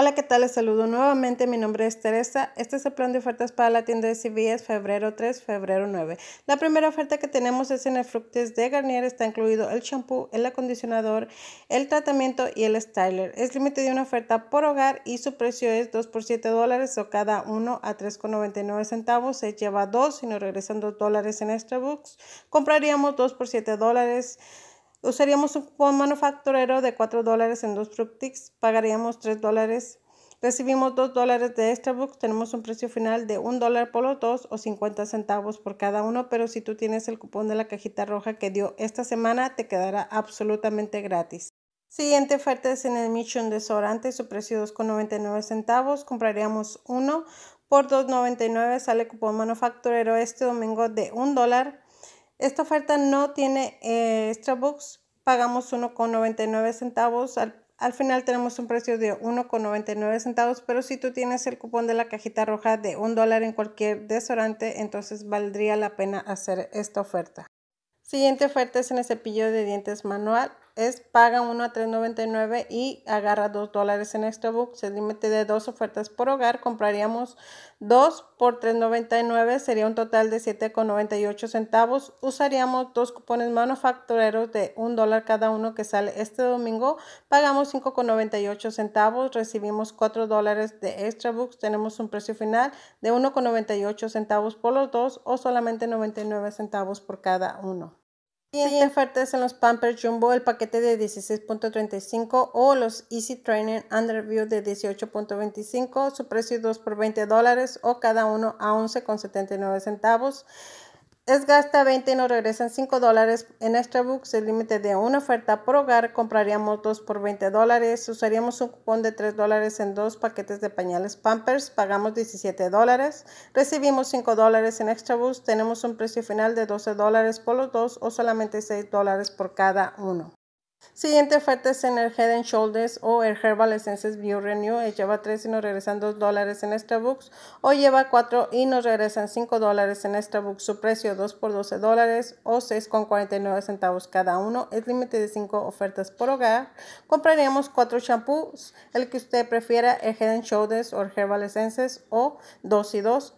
Hola, ¿qué tal? Les saludo nuevamente. Mi nombre es Teresa. Este es el plan de ofertas para la tienda de CVS febrero 3, febrero 9. La primera oferta que tenemos es en el Fructis de Garnier. Está incluido el shampoo, el acondicionador, el tratamiento y el styler. Es límite de una oferta por hogar y su precio es 2 por 7 dólares o cada uno a 3,99 centavos. Se lleva 2 y nos regresan 2 dólares en extra Compraríamos 2 por 7 dólares. Usaríamos un cupón manufacturero de 4 dólares en dos Ticks, pagaríamos 3 dólares. Recibimos 2 dólares de extra tenemos un precio final de 1 dólar por los dos o 50 centavos por cada uno, pero si tú tienes el cupón de la cajita roja que dio esta semana, te quedará absolutamente gratis. Siguiente oferta es en el Mission Desodorante, su precio 2,99 centavos, compraríamos uno por 2,99, sale cupón manufacturero este domingo de 1 dólar. Esta oferta no tiene extra eh, bucks, pagamos 1,99 centavos. Al, final tenemos un precio de 1,99 centavos, pero si tú tienes el cupón de la cajita roja de un dólar en cualquier desorante, entonces valdría la pena hacer esta oferta. Siguiente oferta es en el cepillo de dientes manual es paga 1 a 3.99 y agarra 2 dólares en books, el límite de dos ofertas por hogar. Compraríamos 2 por 3.99, sería un total de 7.98 centavos. Usaríamos dos cupones manufactureros de 1 dólar cada uno que sale este domingo. Pagamos 5.98 centavos, recibimos 4 dólares de extra books. Tenemos un precio final de 1.98 centavos por los dos o solamente 99 centavos por cada uno. Y ofertas en los Pampers Jumbo, el paquete de 16.35 o los Easy Trainer Underview de 18.25, su precio 2 por 20 dólares o cada uno a 11.79 centavos. Es gasta 20 y nos regresan 5 dólares. En este Books, el límite de una oferta por hogar, compraríamos dos por 20 dólares. Usaríamos un cupón de 3 dólares en dos paquetes de pañales Pampers. Pagamos 17 dólares. Recibimos 5 dólares en Books, Tenemos un precio final de 12 dólares por los dos o solamente 6 dólares por cada uno. Siguiente oferta es en el Head and Shoulders o el Herbal Essences View Renew. Eh, lleva 3 y nos regresan 2 dólares en Starbucks O lleva 4 y nos regresan 5 dólares en Starbucks. Su precio 2 por 12 dólares o 6,49 centavos cada uno. Es límite de 5 ofertas por hogar. Compraríamos 4 shampoos, el que usted prefiera, el Head Shoulders o el Herbal Essences o 2 y 2.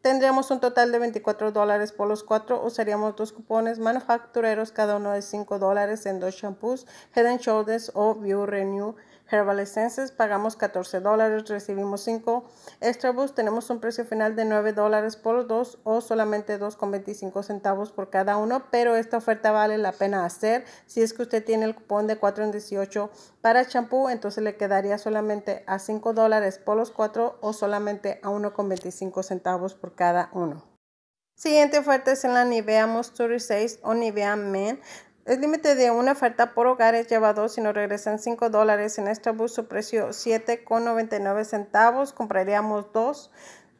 Tendríamos un total de 24 dólares por los cuatro. Usaríamos dos cupones manufactureros, cada uno de 5 dólares en dos shampoos, Head Shoulders o View Renew Herbal Essences. Pagamos 14 dólares, recibimos 5 extra boost. Tenemos un precio final de 9 dólares por los dos o solamente 2,25 centavos por cada uno. Pero esta oferta vale la pena hacer. Si es que usted tiene el cupón de 4 en 18 para champú entonces le quedaría solamente a 5 dólares por los cuatro o solamente a 1,25 centavos por cada uno. Siguiente oferta es en la Nivea Moisture 6 o Nivea Men. El límite de una oferta por hogar es llevado si no regresan 5 dólares. En este bus su precio 7,99 centavos. Compraríamos dos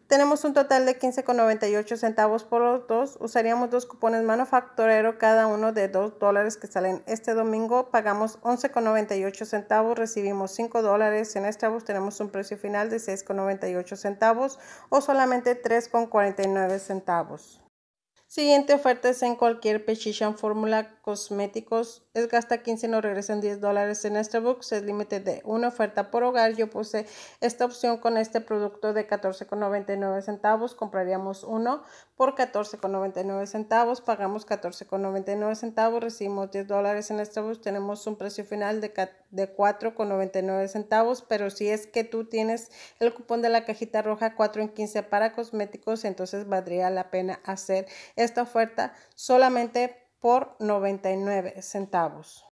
tenemos un total de 15,98 centavos por los dos. Usaríamos dos cupones manufacturero, cada uno de 2 dólares que salen este domingo. Pagamos 11,98 centavos, recibimos 5 dólares. En este bus tenemos un precio final de 6,98 centavos o solamente 3,49 centavos. Siguiente oferta es en cualquier Precision fórmula Cosméticos. Es gasta 15, no regresan 10 dólares en Starbucks. Este es límite de una oferta por hogar. Yo puse esta opción con este producto de 14,99 centavos. Compraríamos uno por 14,99 centavos. Pagamos 14,99 centavos. Recibimos 10 dólares en Starbucks. Este Tenemos un precio final de, de 4,99 centavos. Pero si es que tú tienes el cupón de la cajita roja 4 en 15 para cosméticos, entonces valdría la pena hacer esta oferta solamente por 99 centavos.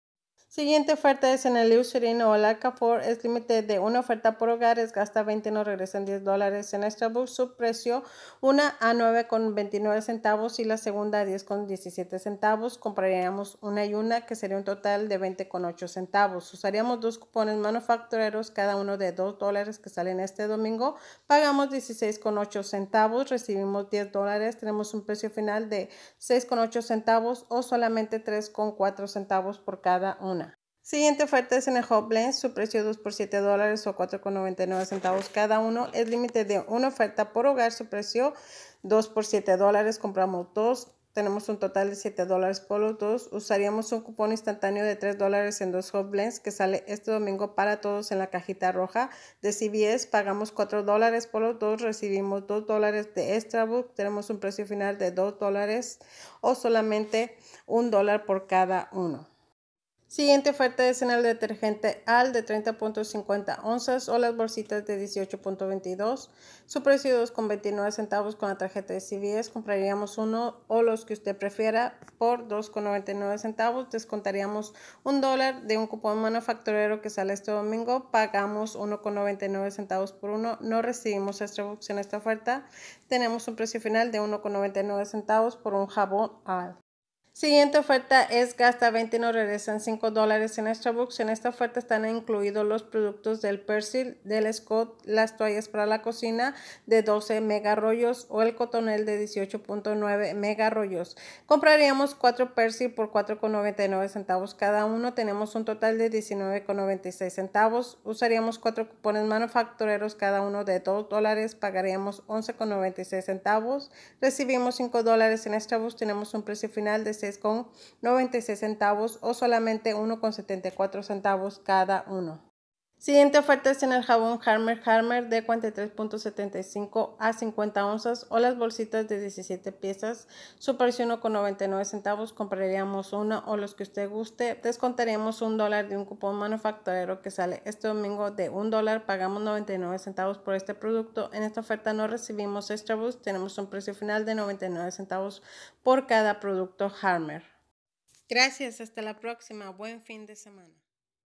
Siguiente oferta es en el Eucerin o Alcafor. Es límite de una oferta por hogares. Gasta 20, no regresan 10 dólares. En book. su precio una a 9,29 centavos y la segunda a 10,17 centavos. Compraríamos una y una que sería un total de 20,8 centavos. Usaríamos dos cupones manufactureros, cada uno de 2 dólares que salen este domingo. Pagamos 16,8 centavos. Recibimos 10 dólares. Tenemos un precio final de 6,8 centavos o solamente 3,4 centavos por cada uno. Siguiente oferta es en el Hot Blends, su precio 2 por 7 dólares o 4,99 centavos cada uno. Es límite de una oferta por hogar, su precio 2 por 7 dólares. Compramos dos, tenemos un total de 7 dólares por los dos. Usaríamos un cupón instantáneo de 3 dólares en dos Hot Blends que sale este domingo para todos en la cajita roja de CBS. Pagamos 4 dólares por los dos, recibimos 2 dólares de extra book. Tenemos un precio final de 2 dólares o solamente 1 dólar por cada uno. Siguiente oferta es en el detergente AL de 30.50 onzas o las bolsitas de 18.22. Su precio es 2.29 centavos con la tarjeta de CVS. Compraríamos uno o los que usted prefiera por 2.99 centavos. Descontaríamos un dólar de un cupón manufacturero que sale este domingo. Pagamos 1.99 centavos por uno. No recibimos extra en esta oferta. Tenemos un precio final de 1.99 centavos por un jabón AL. Siguiente oferta es gasta 20 y nos regresan 5 dólares en bucks En esta oferta están incluidos los productos del Persil, del Scott, las toallas para la cocina de 12 mega rollos o el cotonel de 18.9 mega rollos. Compraríamos 4 Persil por 4,99 centavos cada uno. Tenemos un total de 19,96 centavos. Usaríamos 4 cupones manufactureros cada uno de 2 dólares. Pagaríamos 11,96 centavos. Recibimos 5 dólares en bucks Tenemos un precio final de con 96 centavos o solamente 1,74 centavos cada uno. Siguiente oferta es en el jabón Harmer Harmer de 43.75 a 50 onzas o las bolsitas de 17 piezas. Su precio 1,99 centavos. Compraríamos una o los que usted guste. Descontaríamos un dólar de un cupón manufacturero que sale este domingo de un dólar. Pagamos 99 centavos por este producto. En esta oferta no recibimos extra boost, Tenemos un precio final de 99 centavos por cada producto Harmer. Gracias. Hasta la próxima. Buen fin de semana.